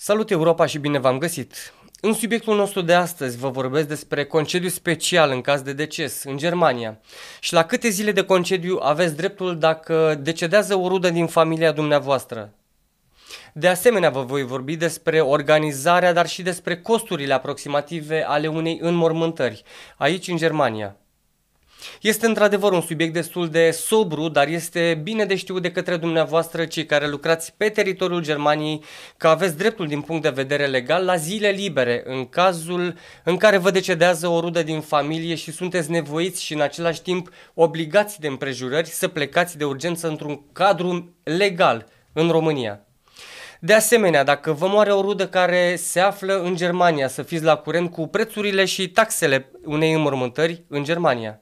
Salut Europa și bine v-am găsit! În subiectul nostru de astăzi vă vorbesc despre concediu special în caz de deces în Germania și la câte zile de concediu aveți dreptul dacă decedează o rudă din familia dumneavoastră. De asemenea, vă voi vorbi despre organizarea, dar și despre costurile aproximative ale unei înmormântări, aici în Germania. Este într-adevăr un subiect destul de sobru, dar este bine de știut de către dumneavoastră cei care lucrați pe teritoriul Germaniei că aveți dreptul din punct de vedere legal la zile libere în cazul în care vă decedează o rudă din familie și sunteți nevoiți și în același timp obligați de împrejurări să plecați de urgență într-un cadru legal în România. De asemenea, dacă vă moare o rudă care se află în Germania, să fiți la curent cu prețurile și taxele unei înmormântări în Germania.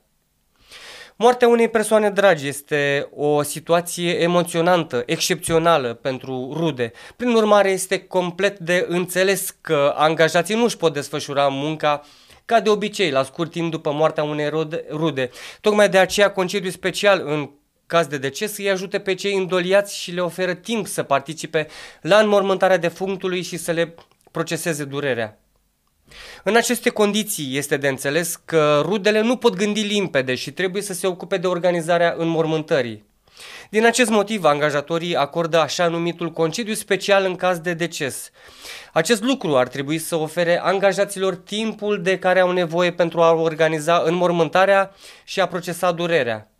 Moartea unei persoane dragi este o situație emoționantă, excepțională pentru rude. Prin urmare, este complet de înțeles că angajații nu își pot desfășura munca ca de obicei, la scurt timp după moartea unei rude. Tocmai de aceea concediul special în caz de deces îi ajute pe cei îndoliați și le oferă timp să participe la înmormântarea defunctului și să le proceseze durerea. În aceste condiții este de înțeles că rudele nu pot gândi limpede și trebuie să se ocupe de organizarea înmormântării. Din acest motiv, angajatorii acordă așa numitul concediu special în caz de deces. Acest lucru ar trebui să ofere angajaților timpul de care au nevoie pentru a organiza înmormântarea și a procesa durerea.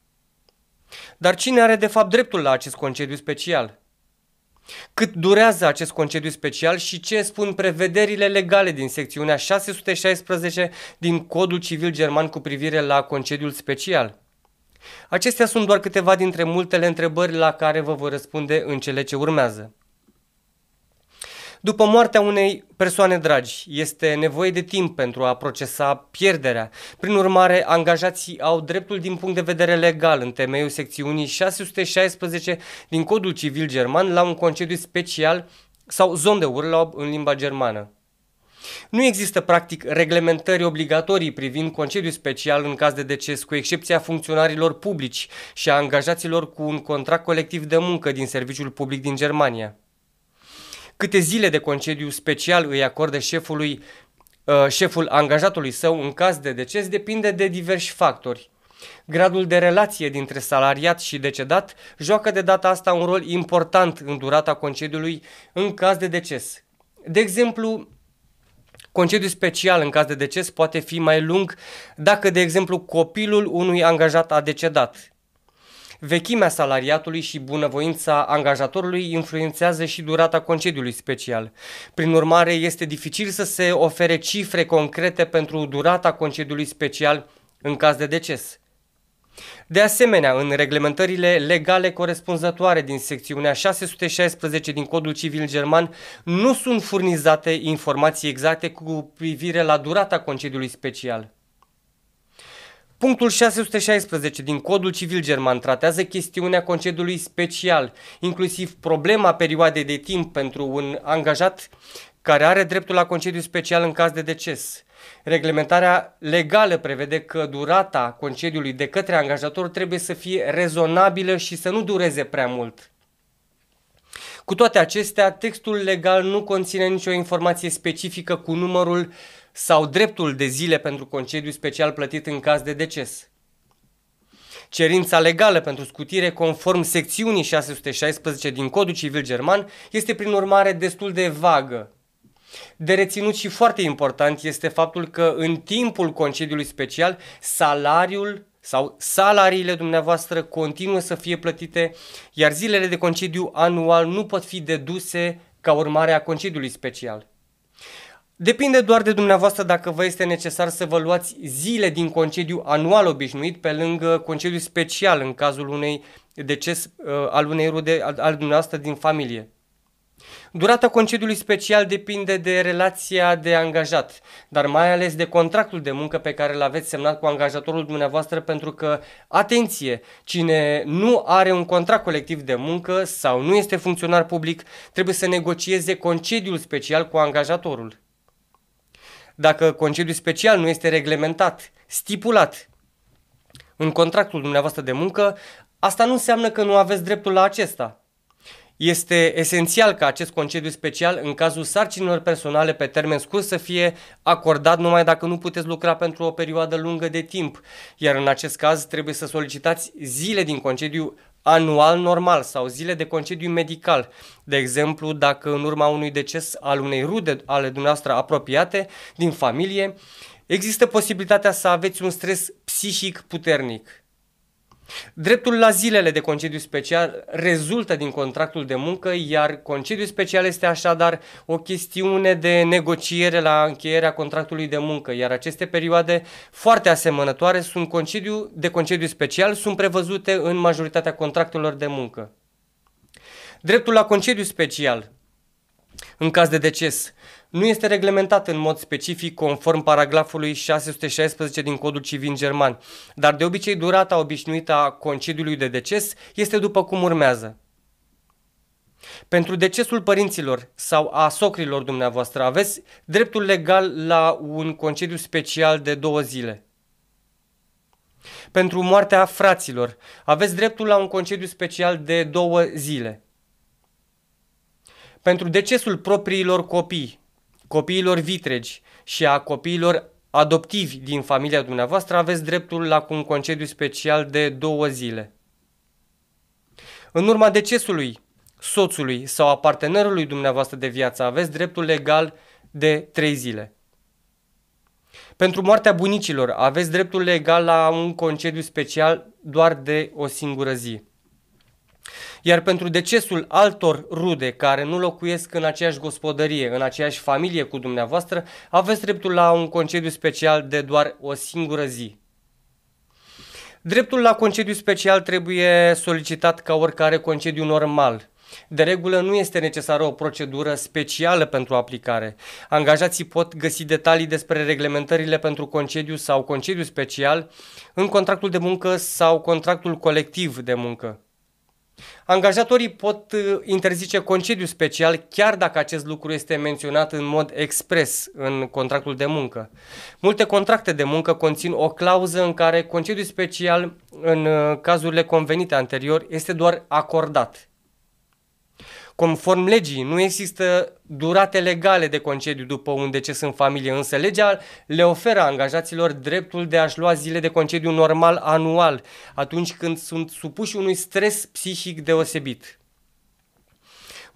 Dar cine are de fapt dreptul la acest concediu special? Cât durează acest concediu special și ce spun prevederile legale din secțiunea 616 din Codul Civil German cu privire la concediul special? Acestea sunt doar câteva dintre multele întrebări la care vă voi răspunde în cele ce urmează după moartea unei persoane dragi, este nevoie de timp pentru a procesa pierderea. Prin urmare, angajații au dreptul din punct de vedere legal în temeiul secțiunii 616 din Codul Civil German la un concediu special sau zon de urlaub în limba germană. Nu există practic reglementări obligatorii privind concediu special în caz de deces, cu excepția funcționarilor publici și a angajaților cu un contract colectiv de muncă din serviciul public din Germania câte zile de concediu special îi acordă șefului, uh, șeful angajatului său în caz de deces depinde de diversi factori. Gradul de relație dintre salariat și decedat joacă de data asta un rol important în durata concediului în caz de deces. De exemplu, Concediu special în caz de deces poate fi mai lung dacă, de exemplu, copilul unui angajat a decedat. Vechimea salariatului și bunăvoința angajatorului influențează și durata concediului special. Prin urmare, este dificil să se ofere cifre concrete pentru durata concediului special în caz de deces. De asemenea, în reglementările legale corespunzătoare din secțiunea 616 din Codul Civil German nu sunt furnizate informații exacte cu privire la durata concediului special. Punctul 616 din Codul Civil German tratează chestiunea concediului special, inclusiv problema perioadei de timp pentru un angajat care are dreptul la concediu special în caz de deces. Reglementarea legală prevede că durata concediului de către angajator trebuie să fie rezonabilă și să nu dureze prea mult. Cu toate acestea, textul legal nu conține nicio informație specifică cu numărul uh, sau dreptul de zile pentru concediu special plătit în caz de deces. Cerința legală pentru scutire conform secțiunii 616 din Codul Civil German este prin urmare destul de vagă. De reținut și foarte important este faptul că în timpul concediului special salariul sau salariile dumneavoastră continuă să fie plătite, iar zilele de concediu anual nu pot fi deduse ca urmare a concediului special. Depinde doar de dumneavoastră dacă vă este necesar să vă luați zile din concediu anual obișnuit pe lângă concediu special în cazul unei deces uh, al unei rude al, dumneavoastră din familie. Durata concediului special depinde de relația de angajat, dar mai ales de contractul de muncă pe care l aveți semnat cu angajatorul dumneavoastră pentru că, atenție, cine nu are un contract colectiv de muncă sau nu este funcționar public trebuie să negocieze concediul special cu angajatorul dacă concediul special nu este reglementat, stipulat în contractul dumneavoastră de muncă, asta nu înseamnă că nu aveți dreptul la acesta. Este esențial ca acest concediu special în cazul sarcinilor personale pe termen scurt să fie acordat numai dacă nu puteți lucra pentru o perioadă lungă de timp, iar în acest caz trebuie să solicitați zile din concediu anual normal sau zile de concediu medical. De exemplu, dacă în urma unui deces al unei rude ale dumneavoastră apropiate din familie, există posibilitatea să aveți un stres psihic puternic. Dreptul la zilele de concediu special rezultă din contractul de muncă, iar concediu special este așadar o chestiune de negociere la încheierea contractului de muncă, iar aceste perioade foarte asemănătoare sunt concediu, de concediu special sunt prevăzute în majoritatea contractelor de muncă. Dreptul la concediu special în caz de deces nu este reglementat în mod specific conform paragrafului 616 din Codul Civil German, dar de obicei durata obișnuită a concediului de deces este după cum urmează. Pentru decesul părinților sau a socrilor dumneavoastră aveți dreptul legal la un concediu special de două zile. Pentru moartea fraților aveți dreptul la un concediu special de două zile. Pentru decesul propriilor copii copiilor vitregi și a copiilor adoptivi din familia dumneavoastră, aveți dreptul la un concediu special de două zile. În urma decesului soțului sau a partenerului dumneavoastră de viață, aveți dreptul legal de trei zile. Pentru moartea bunicilor, aveți dreptul legal la un concediu special doar de o singură zi. Iar pentru decesul altor rude care nu locuiesc în aceeași gospodărie, în aceeași familie cu dumneavoastră, aveți dreptul la un concediu special de doar o singură zi. Dreptul la concediu special trebuie solicitat ca oricare concediu normal, de regulă nu este necesară o procedură specială pentru aplicare. Angajații pot găsi detalii despre reglementările pentru concediu sau concediu special în contractul de muncă sau contractul colectiv de muncă. Angajatorii pot uh, interzice concediu special chiar dacă acest lucru este menționat în mod expres în contractul de muncă. Multe contracte de muncă conțin o clauză în care concediu special în uh, cazurile convenite anterior este doar acordat, Conform legii, nu există durate legale de concediu după un deces în familie, însă legea le oferă angajaților dreptul de a-și lua zile de concediu normal anual, atunci când sunt supuși unui stres psihic deosebit.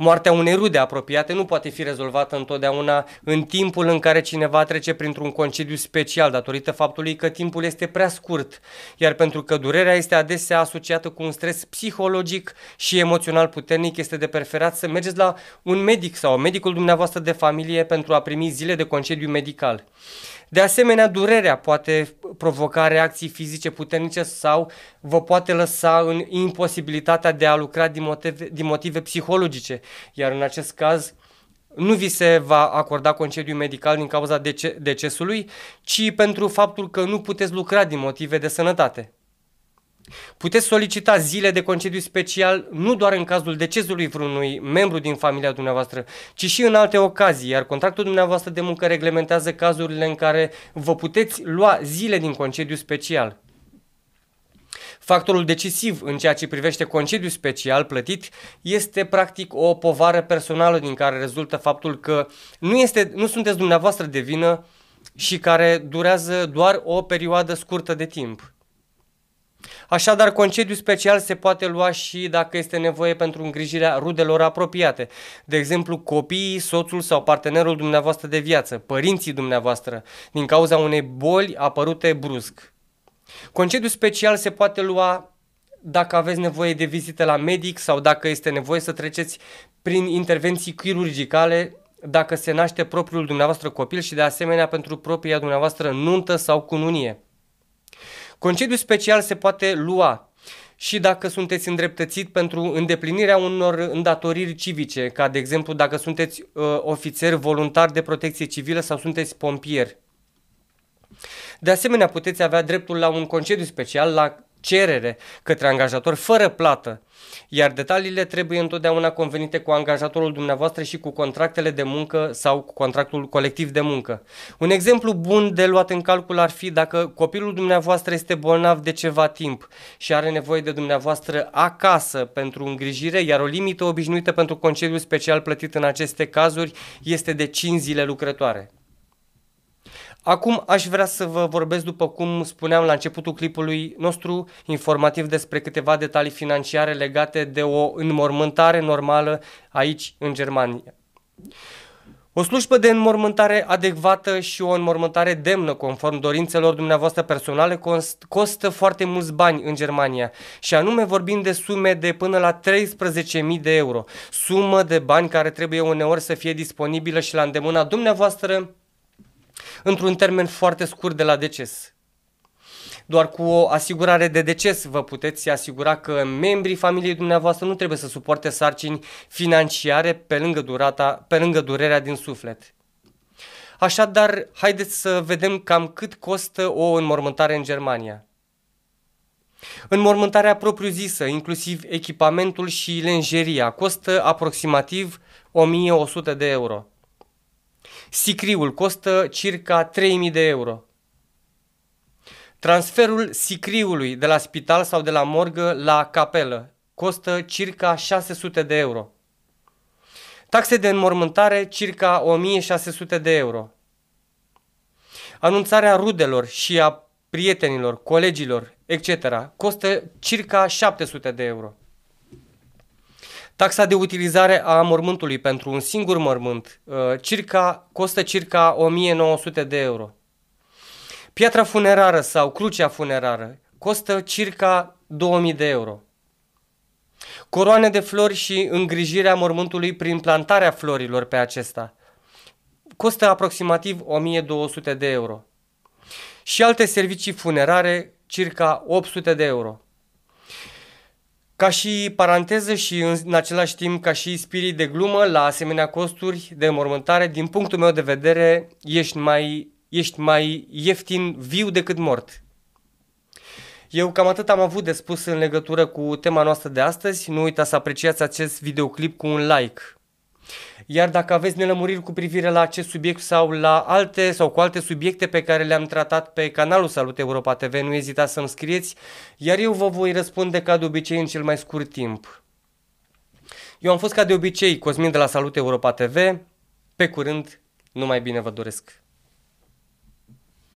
Moartea unei rude apropiate nu poate fi rezolvată întotdeauna în timpul în care cineva trece printr-un concediu special datorită faptului că timpul este prea scurt, iar pentru că durerea este adesea asociată cu un stres psihologic și emoțional puternic, este de preferat să mergeți la un medic sau medicul dumneavoastră de familie pentru a primi zile de concediu medical. De asemenea, durerea poate provoca reacții fizice puternice sau vă poate lăsa în imposibilitatea de a lucra din motive, din motive psihologice, iar în acest caz nu vi se va acorda concediu medical din cauza dece- decesului, ci pentru faptul că nu puteți lucra din motive de sănătate. Puteți solicita zile de concediu special nu doar în cazul decesului vreunui membru din familia dumneavoastră, ci și în alte ocazii, iar contractul dumneavoastră de muncă reglementează cazurile în care vă puteți lua zile din concediu special. Factorul decisiv în ceea ce privește concediu special plătit este practic o povară personală din care rezultă faptul că nu, este, nu sunteți dumneavoastră de vină și care durează doar o perioadă scurtă de timp. Așadar, concediu special se poate lua și dacă este nevoie pentru îngrijirea rudelor apropiate, de exemplu copiii, soțul sau partenerul dumneavoastră de viață, părinții dumneavoastră, din cauza unei boli apărute brusc. Concediu special se poate lua dacă aveți nevoie de vizită la medic sau dacă este nevoie să treceți prin intervenții chirurgicale dacă se naște propriul dumneavoastră copil și de asemenea pentru propria dumneavoastră nuntă sau cununie. Concediu special se poate lua și dacă sunteți îndreptățit pentru îndeplinirea unor îndatoriri civice, ca de exemplu dacă sunteți uh, ofițer voluntar de protecție civilă sau sunteți pompier. De asemenea, puteți avea dreptul la un concediu special la cerere către angajator fără plată, iar detaliile trebuie întotdeauna convenite cu angajatorul dumneavoastră și cu contractele de muncă sau cu contractul colectiv de muncă. Un exemplu bun de luat în calcul ar fi dacă copilul dumneavoastră este bolnav de ceva timp și are nevoie de dumneavoastră acasă pentru îngrijire, iar o limită obișnuită pentru concediu special plătit în aceste cazuri este de 5 zile lucrătoare. Acum aș vrea să vă vorbesc, după cum spuneam la începutul clipului nostru, informativ despre câteva detalii financiare legate de o înmormântare normală aici, în Germania. O slujbă de înmormântare adecvată și o înmormântare demnă conform dorințelor dumneavoastră personale costă foarte mulți bani în Germania și anume vorbim de sume de până la 13.000 de euro, sumă de bani care trebuie uneori să fie disponibilă și la îndemâna dumneavoastră într-un termen foarte scurt de la deces. Doar cu o asigurare de deces vă puteți asigura că membrii familiei dumneavoastră nu trebuie să suporte sarcini financiare pe lângă, durata, pe lângă durerea din suflet. Așadar, haideți să vedem cam cât costă o înmormântare în Germania. Înmormântarea propriu-zisă, inclusiv echipamentul și lenjeria, costă aproximativ 1100 de euro. Sicriul costă circa 3000 de euro. Transferul sicriului de la spital sau de la morgă la capelă costă circa 600 de euro. Taxe de înmormântare circa 1600 de euro. Anunțarea rudelor și a prietenilor, colegilor, etc. costă circa 700 de euro. Taxa de utilizare a mormântului pentru un singur mormânt uh, circa, costă circa 1900 de euro. Piatra funerară sau crucea funerară costă circa 2000 de euro. Coroane de flori și îngrijirea mormântului prin plantarea florilor pe acesta costă aproximativ 1200 de euro. Și alte servicii funerare circa 800 de euro. Ca și paranteză și în același timp ca și spirit de glumă, la asemenea costuri de mormântare, din punctul meu de vedere, ești mai, ești mai ieftin viu decât mort. Eu cam atât am avut de spus în legătură cu tema noastră de astăzi. Nu uita să apreciați acest videoclip cu un like. Iar dacă aveți nelămuriri cu privire la acest subiect sau la alte sau cu alte subiecte pe care le-am tratat pe canalul Salut Europa TV, nu ezitați să-mi scrieți, iar eu vă voi răspunde ca de obicei în cel mai scurt timp. Eu am fost ca de obicei Cosmin de la Salut Europa TV, pe curând, numai bine vă doresc!